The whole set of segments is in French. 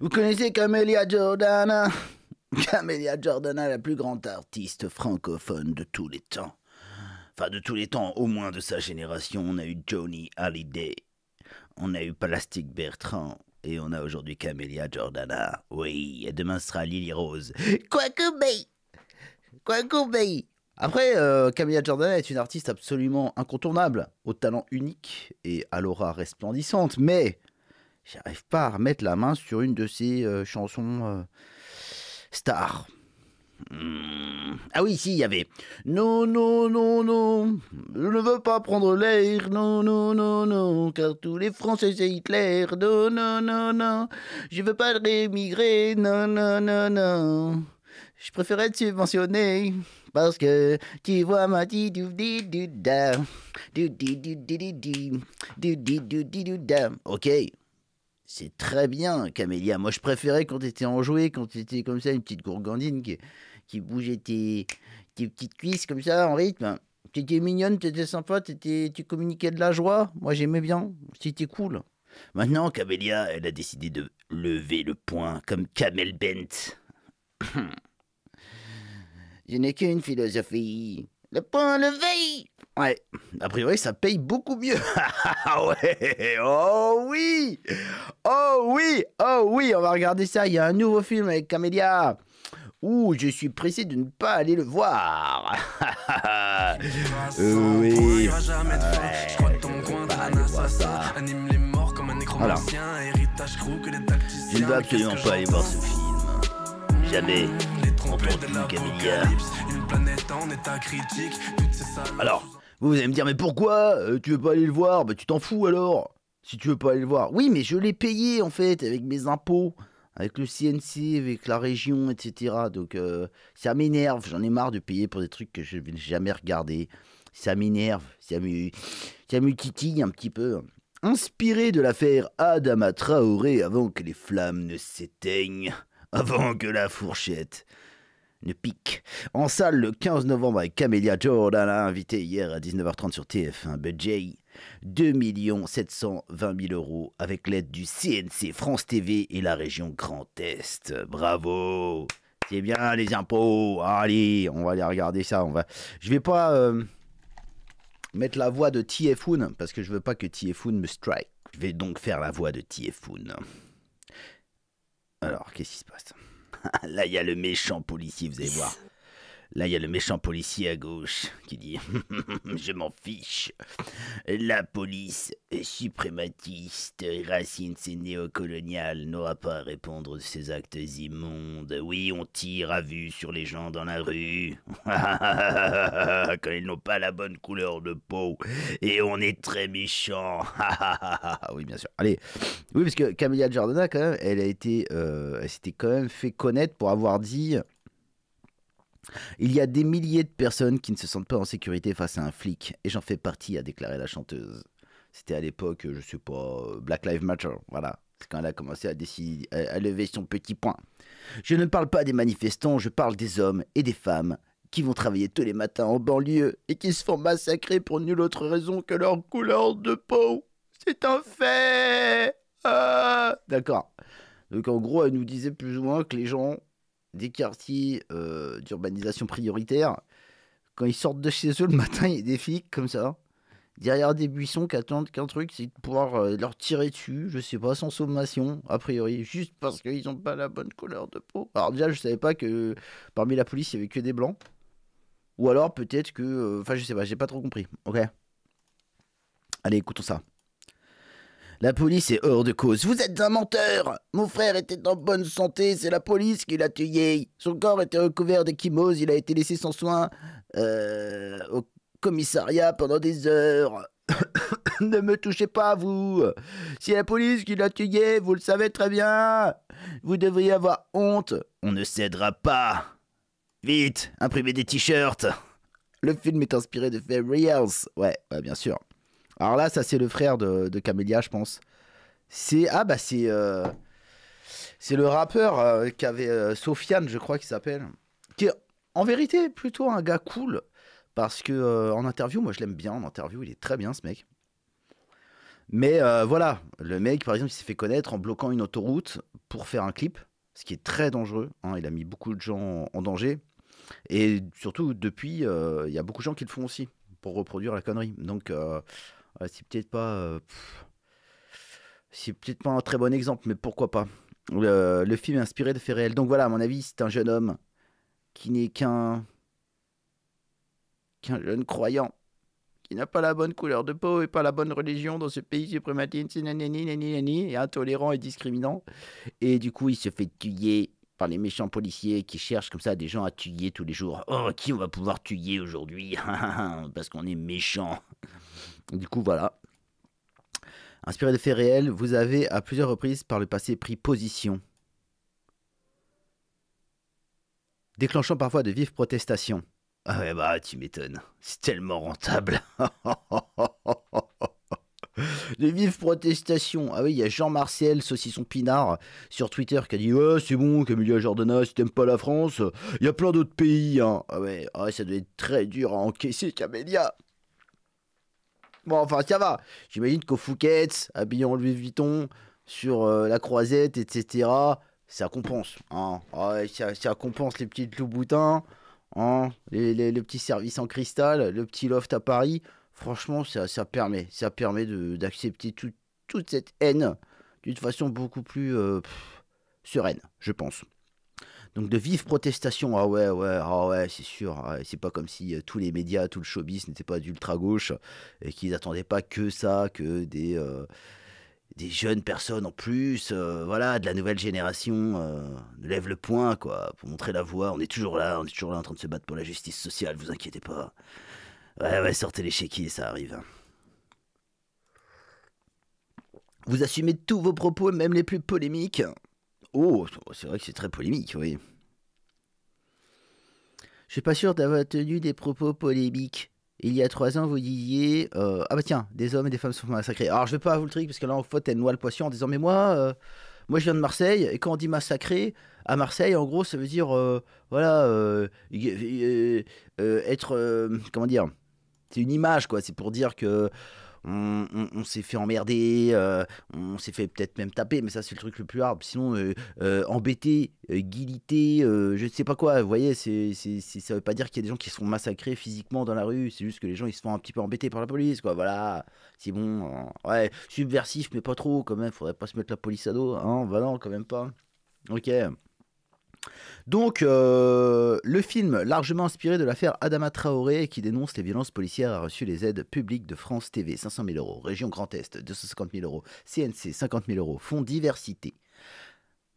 Vous connaissez Camélia Jordana Camélia Jordana, la plus grande artiste francophone de tous les temps. Enfin, de tous les temps, au moins de sa génération, on a eu Johnny Hallyday, on a eu Plastic Bertrand, et on a aujourd'hui Camélia Jordana. Oui, et demain sera Lily Rose. quoique, Bay. après, euh, Camélia Jordana est une artiste absolument incontournable, au talent unique et à l'aura resplendissante, mais j'arrive pas à remettre la main sur une de ces euh, chansons euh, stars. Hmm. Ah oui, si, il y avait. Non, non, non, non, je ne veux pas prendre l'air. Non, non, non, non, car tous les Français c'est Hitler. Non, non, non, non, je veux pas rémigrer. Non, non, non, non, je préférerais être subventionné. Parce que tu vois ma di du di du da. Du di du di du di. Du di du di du da. Ok c'est très bien, Camélia. Moi, je préférais quand t'étais enjoué, quand t'étais comme ça, une petite gourgandine qui, bougeait tes, petites cuisses comme ça, en rythme. T'étais mignonne, t'étais sympa, étais, tu communiquais de la joie. Moi, j'aimais bien. C'était cool. Maintenant, Camélia, elle a décidé de lever le poing comme Camel Bent. Je n'ai qu'une philosophie. Le poing levé Ouais, a priori ça paye beaucoup mieux. Ah ouais, oh oui, oh oui, oh oui, on va regarder ça. Il y a un nouveau film avec Camélia. Ouh, je suis pressé de ne pas aller le voir. oui. Voilà. Je ne veux absolument pas aller voir ce film. Hmm. Jamais. Les En de Camélia. Alors, vous allez me dire, mais pourquoi euh, Tu veux pas aller le voir Bah tu t'en fous alors Si tu veux pas aller le voir. Oui, mais je l'ai payé en fait, avec mes impôts, avec le CNC, avec la région, etc. Donc euh, ça m'énerve, j'en ai marre de payer pour des trucs que je vais jamais regarder. Ça m'énerve, ça me, ça me titille un petit peu. Inspiré de l'affaire Adama Traoré avant que les flammes ne s'éteignent, avant que la fourchette ne pique. En salle le 15 novembre avec Camélia Jordana, invitée hier à 19h30 sur TF1 Budget. 2 720 000 euros avec l'aide du CNC France TV et la région Grand Est. Bravo C'est bien les impôts Allez, on va aller regarder ça. On va... Je vais pas euh, mettre la voix de tf parce que je veux pas que tf me strike. Je vais donc faire la voix de tf Alors, qu'est-ce qui se passe Là, il y a le méchant policier, vous allez voir. Là, il y a le méchant policier à gauche qui dit Je m'en fiche. La police suprématiste, racine et néocolonial, n'aura pas à répondre de ces actes immondes. Oui, on tire à vue sur les gens dans la rue quand ils n'ont pas la bonne couleur de peau et on est très méchant. oui, bien sûr. Allez, oui, parce que Camilla Giordana, quand même, elle a été, euh, elle s'était quand même fait connaître pour avoir dit il y a des milliers de personnes qui ne se sentent pas en sécurité face à un flic, et j'en fais partie, a déclaré la chanteuse. C'était à l'époque, je sais pas, euh, Black Lives Matter, voilà. C'est quand elle a commencé à, à lever son petit point. Je ne parle pas des manifestants, je parle des hommes et des femmes qui vont travailler tous les matins en banlieue et qui se font massacrer pour nulle autre raison que leur couleur de peau. C'est un fait ah. D'accord. Donc en gros, elle nous disait plus ou moins que les gens des quartiers euh, d'urbanisation prioritaire, quand ils sortent de chez eux le matin, il y a des flics comme ça, derrière des buissons qui attendent qu'un truc, c'est de pouvoir euh, leur tirer dessus, je sais pas, sans sommation, a priori, juste parce qu'ils n'ont pas la bonne couleur de peau. Alors déjà, je savais pas que parmi la police, il y avait que des blancs. Ou alors peut-être que... Euh, enfin, je sais pas, j'ai pas trop compris. Ok. Allez, écoutons ça. La police est hors de cause. Vous êtes un menteur Mon frère était en bonne santé, c'est la police qui l'a tué. Son corps était recouvert de d'échymose, il a été laissé sans soin euh, au commissariat pendant des heures. ne me touchez pas, vous C'est la police qui l'a tué, vous le savez très bien Vous devriez avoir honte On ne cédera pas Vite, imprimez des t-shirts Le film est inspiré de faits Else. ouais, bien sûr. Alors là, ça c'est le frère de, Camélia, je pense. C'est ah bah c'est euh, c'est le rappeur euh, qu'avait euh, Sofiane, je crois qu'il s'appelle, qui est en vérité plutôt un gars cool parce que en interview, moi je l'aime bien en interview, il est très bien ce mec. Mais voilà, le mec par exemple, il s'est fait connaître en bloquant une autoroute pour faire un clip, ce qui est très dangereux. Hein. il a mis beaucoup de gens en danger et surtout depuis, il y a beaucoup de gens qui le font aussi pour reproduire la connerie. Donc euh, c'est peut-être pas. Euh, c'est peut-être pas un très bon exemple, mais pourquoi pas. Euh, le, film est inspiré de faits réels. Donc voilà, à mon avis, c'est un jeune homme qui n'est qu'un qu'un jeune croyant, qui n'a pas la bonne couleur de peau et pas la bonne religion dans ce pays suprématiste, et intolérant et discriminant. Et du coup, il se fait tuer par les méchants policiers qui cherchent comme ça des gens à tuer tous les jours. Oh, qui on va pouvoir tuer aujourd'hui Parce qu'on est méchant. Du coup, voilà. Inspiré de faits réels, vous avez à plusieurs reprises par le passé pris position, déclenchant parfois de vives protestations. Ah ouais, bah tu m'étonnes, c'est tellement rentable. de vives protestations. Ah oui, il y a Jean Marcel, saucisson pinard, sur Twitter qui a dit Ouais, c'est bon, Camilla Jordana, si t'aimes pas la France, il y a plein d'autres pays. Hein. Ah, ah ouais, ça doit être très dur à encaisser, Camélia. Bon, enfin, ça va. J'imagine qu'au fouquettes, habillé en Louis Vuitton, sur euh, la croisette, etc., ça compense. Hein. ça, compense les petits loups boutins, hein. les, petits services en cristal, le petit loft à Paris. Franchement, ça, ça permet. Ça permet d'accepter toute cette haine d'une façon beaucoup plus euh, sereine, je pense. Donc de vives protestations, ah ouais, ouais, ah ouais, c'est sûr, ah c'est pas comme si euh, tous les médias, tout le showbiz n'était pas d'ultra-gauche et qu'ils n'attendaient pas que ça, que des, euh, des jeunes personnes en plus, euh, voilà, de la nouvelle génération, euh, lève le point, quoi, pour montrer la voie, on est toujours là, on est toujours là en train de se battre pour la justice sociale, vous inquiétez pas. Ouais, ouais, sortez les chéquiers, ça arrive. Vous assumez tous vos propos, même les plus polémiques. Oh, c'est vrai que c'est très polémique, oui. Je suis pas sûr d'avoir tenu des propos polémiques. Il y a trois ans, vous disiez euh, Ah bah tiens, des hommes et des femmes sont massacrés. Alors je vais pas vous le truc, parce que là, en faut elle noie le poisson en disant Mais moi, euh, moi je viens de Marseille, et quand on dit massacré, à Marseille, en gros, ça veut dire euh, Voilà, être. comment dire C'est une image, quoi. C'est pour dire que on, s'est fait emmerder, euh, on s'est fait peut-être même taper, mais ça c'est le truc le plus hard. Sinon, embêté euh, euh, embêter, guiliter, je ne sais pas quoi, vous voyez, c'est, ça veut pas dire qu'il y a des gens qui sont massacrés physiquement dans la rue, c'est juste que les gens ils se font un petit peu embêter par la police, quoi, voilà. C'est bon, hein. ouais, subversif, mais pas trop quand même, faudrait pas se mettre la police à dos, hein, bah quand même pas. Hein. Ok. Donc, euh, le film, largement inspiré de l'affaire Adama Traoré, qui dénonce les violences policières, a reçu les aides publiques de France TV 500 000 euros, Région Grand Est 250 000 euros, CNC 50 000 euros, Fonds Diversité.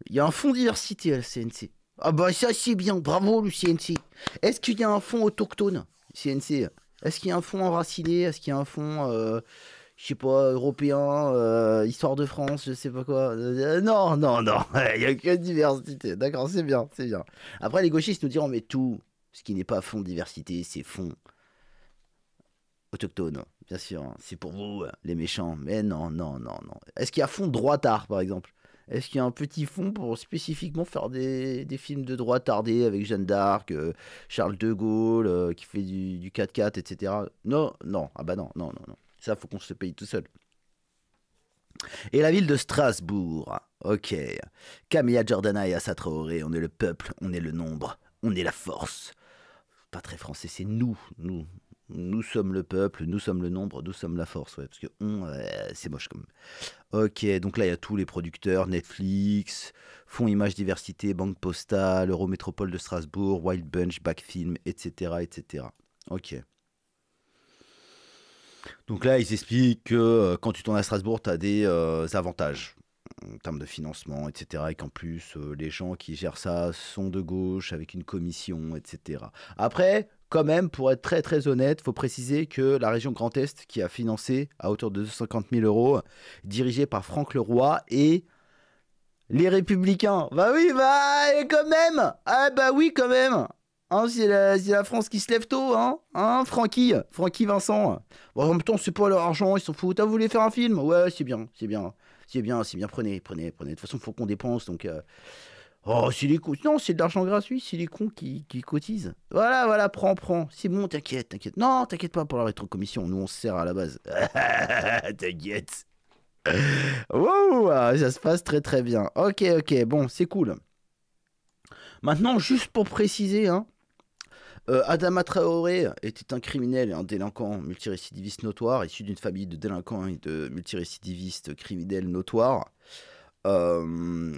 Il y a un Fonds Diversité à la CNC. Ah bah ça c'est bien, bravo le CNC. Est-ce qu'il y a un fonds autochtone, CNC Est-ce qu'il y a un fonds enraciné Est-ce qu'il y a un fonds euh, je sais pas, européen, euh, histoire de France, je sais pas quoi. Euh, non, non, non, il n'y a que diversité. D'accord, c'est bien, c'est bien. Après, les gauchistes nous diront, mais tout ce qui n'est pas fond diversité, c'est fond autochtone, bien sûr. Hein. C'est pour vous, les méchants. Mais non, non, non, non. Est-ce qu'il y a fond tard, par exemple Est-ce qu'il y a un petit fond pour spécifiquement faire des, films de droit tardé avec Jeanne d'Arc, euh, Charles de Gaulle, qui fait du, du 4x4, etc. Non, non, ah bah non, non, non, non. Ça, faut qu'on se paye tout seul. Et la ville de Strasbourg. Ok. Camilla Jordana et Assa Traoré, on est le peuple, on est le nombre, on est la force. Pas très français, c'est nous, nous. Nous sommes le peuple, nous sommes le nombre, nous sommes la force, parce que on, euh, c'est moche comme. Ok, donc là il y a tous les producteurs, Netflix, Fonds Image Diversité, Banque Postale, Eurométropole de Strasbourg, Wild Bunch, Backfilm, etc., etc. Ok. Donc là, ils expliquent que euh, quand tu tournes à Strasbourg, tu as des euh, avantages en termes de financement, etc. Et qu'en plus, euh, les gens qui gèrent ça sont de gauche avec une commission, etc. Après, quand même, pour être très très honnête, faut préciser que la région Grand Est, qui a financé à hauteur de 250 000 euros, dirigée par Franck Leroy et les Républicains. Bah oui, bah quand même Ah bah oui, quand même Hein, c'est la, France qui se lève tôt, hein Hein, Francky Francky Vincent En même temps, c'est pas leur argent, ils s'en foutent. Ah, vous faire un film Ouais, c'est bien, c'est bien. C'est bien, c'est bien, prenez, prenez, prenez. De toute façon, faut qu'on dépense, donc... Euh. Oh, c'est les Non, c'est de l'argent gratuit, c'est les cons qui, cotisent. Voilà, voilà, prends, prends. C'est bon, t'inquiète, t'inquiète. Non, t'inquiète pas pour la rétrocommission, nous on se sert à la base. t'inquiète. wow, ah, ça se passe très très bien. Ok, ok, bon, c'est cool. Maintenant, juste pour préciser, hein, Adam euh, Adama Traoré était un criminel et un délinquant multirécidiviste notoire, issu d'une famille de délinquants et de multirécidivistes criminels notoires. Euh,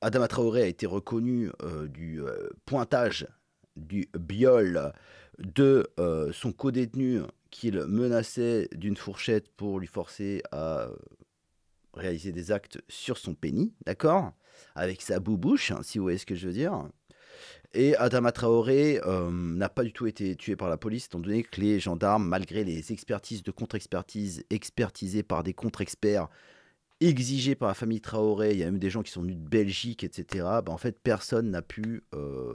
Adama Traoré a été reconnu euh, du euh, pointage du biol de son codétenu qu'il menaçait d'une fourchette pour lui forcer à réaliser des actes sur son pénis, d'accord Avec sa boubouche, hein, si vous voyez ce que je veux dire. Et Adama Traoré euh, n'a pas du tout été tué par la police, étant donné que les gendarmes, malgré les expertises de contre-expertise expertisées par des contre-experts, exigées par la famille Traoré, il y a même des gens qui sont venus de Belgique, etc., bah, en fait, personne n'a pu euh,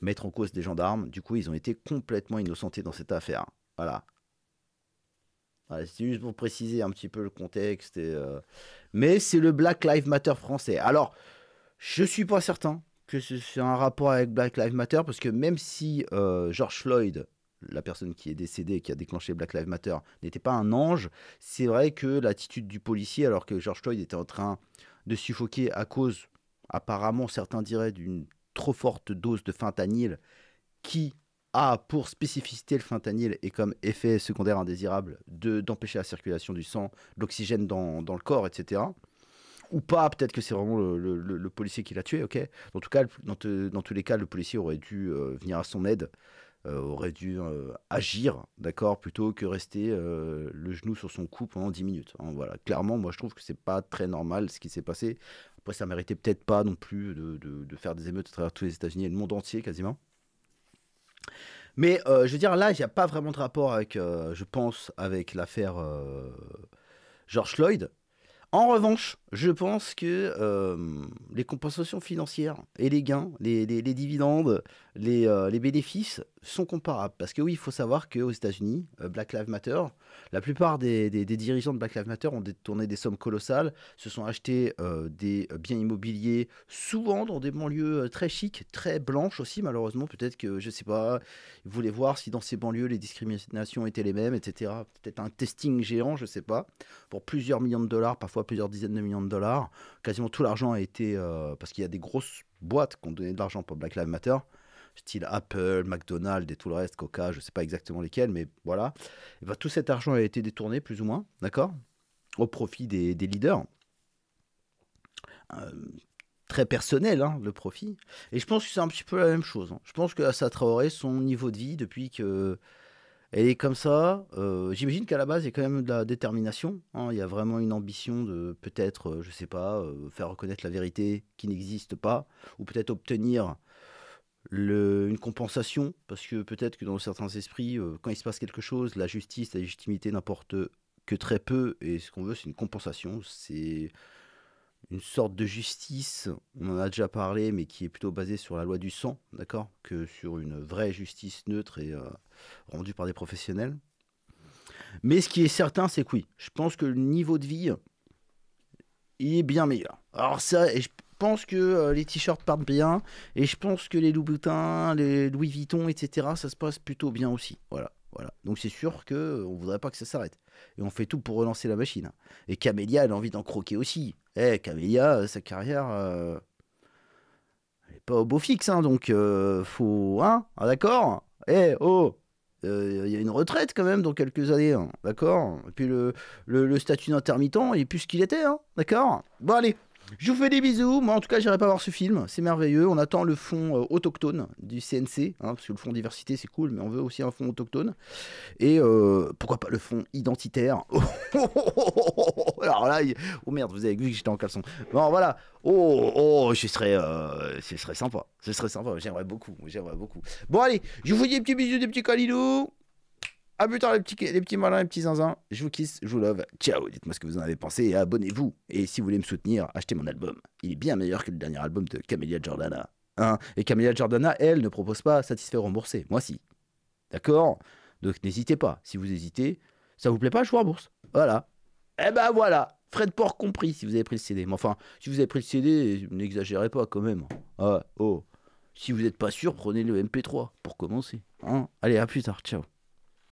mettre en cause des gendarmes. Du coup, ils ont été complètement innocentés dans cette affaire. Voilà. C'était c'est juste pour préciser un petit peu le contexte. Euh, mais c'est le Black Lives Matter français. Alors, je ne suis pas certain que c'est un rapport avec Black Lives Matter, parce que même si euh, George Floyd, la personne qui est décédée, et qui a déclenché Black Lives Matter, n'était pas un ange, c'est vrai que l'attitude du policier, alors que George Floyd était en train de suffoquer à cause, apparemment certains diraient, d'une trop forte dose de fentanyl, qui a pour spécificité le fentanyl et comme effet secondaire indésirable d'empêcher la circulation du sang, de l'oxygène dans le corps, etc ou pas. Peut-être que c'est vraiment le, policier qui l'a tué, ok En tout cas, dans, tous les cas, le policier aurait dû euh, venir à son aide, euh, aurait dû euh, agir, d'accord Plutôt que rester le genou sur son cou pendant 10 minutes. Hein, voilà, clairement, moi je trouve que c'est pas très normal ce qui s'est passé. Après, ça méritait peut-être pas non plus de, de, faire des émeutes à travers tous les États-Unis et le monde entier quasiment. Mais je veux dire, là, il n'y a pas vraiment de rapport avec, je pense, avec l'affaire George Floyd en revanche, je pense que euh, les compensations financières et les gains, les dividendes, euh, les, bénéfices sont comparables. Parce que oui, il faut savoir qu'aux États-Unis, euh, Black Lives Matter, la plupart des, dirigeants de Black Lives Matter ont détourné des sommes colossales, se sont achetés euh, des biens immobiliers, souvent dans des banlieues très chics, très blanches aussi, malheureusement. Peut-être que, je sais pas, ils voulaient voir si dans ces banlieues les discriminations étaient les mêmes, etc. Peut-être un testing géant, je ne sais pas, pour plusieurs millions de dollars, parfois plusieurs dizaines de millions de dollars. Quasiment tout l'argent a été. parce qu'il y a des grosses boîtes qui ont donné de l'argent pour Black Lives Matter style Apple, McDonald's et tout le reste, Coca, je ne sais pas exactement lesquels, mais voilà. Ben, tout cet argent a été détourné, plus ou moins, d'accord Au profit des, leaders. Euh, très personnel, hein, le profit. Et je pense que c'est un petit peu la même chose. Hein. Je pense que ça Traoré, son niveau de vie, depuis que elle est comme ça, euh, j'imagine qu'à la base, il y a quand même de la détermination. Hein. Il y a vraiment une ambition de peut-être, euh, je ne sais pas, faire reconnaître la vérité qui n'existe pas, ou peut-être obtenir une compensation, parce que peut-être que dans certains esprits, euh, quand il se passe quelque chose, la justice, la légitimité n'importe que très peu, et ce qu'on veut, c'est une compensation, c'est une sorte de justice, on en a déjà parlé, mais qui est plutôt basée sur la loi du sang, d'accord, que sur une vraie justice neutre et euh, rendue par des professionnels. Mais ce qui est certain, c'est que oui, je pense que le niveau de vie, il est bien meilleur. Alors ça, et je pense que euh, les t-shirts partent bien. Et je pense que les Louboutins, les Louis Vuitton, etc., ça se passe plutôt bien aussi. Voilà. Voilà. Donc c'est sûr qu'on euh, on ne voudrait pas que ça s'arrête. Et on fait tout pour relancer la machine. Hein. Et Camélia, elle a envie d'en croquer aussi. Eh, Camélia, euh, sa carrière, elle n'est pas au beau fixe, hein, donc faut... Hein ah, d'accord Eh, oh il y a une retraite quand même dans quelques années, hein, d'accord Et puis le, le, statut d'intermittent, il est plus ce qu'il était, hein, d'accord Bon allez, je vous fais des bisous. Moi, en tout cas, j'irai pas voir ce film. C'est merveilleux. On attend le fond euh, autochtone du CNC, hein, parce que le fond diversité, c'est cool, mais on veut aussi un fond autochtone. Et euh, pourquoi pas le fond identitaire Alors là, oh merde, vous avez vu que j'étais en caleçon. Bon, voilà. Oh, oh, ce serait, euh, ce serait sympa. Ce serait sympa. J'aimerais beaucoup. J'aimerais beaucoup. Bon, allez, je vous dis des petits bisous, des petits câlins. À plus tard les petits, les petits malins, les petits zinzins. Je vous kiss, je vous love. Ciao, dites-moi ce que vous en avez pensé et abonnez-vous. Et si vous voulez me soutenir, achetez mon album. Il est bien meilleur que le dernier album de Camélia Jordana. Hein et Camélia Jordana, elle, ne propose pas satisfaire remboursé. Moi, si. D'accord Donc n'hésitez pas. Si vous hésitez, ça vous plaît pas, je vous rembourse. Voilà. Eh ben voilà. Fred Port compris si vous avez pris le CD. Mais enfin, si vous avez pris le CD, n'exagérez pas quand même. Ah, oh. Si vous n'êtes pas sûr, prenez le MP3 pour commencer. Hein Allez, à plus tard. Ciao.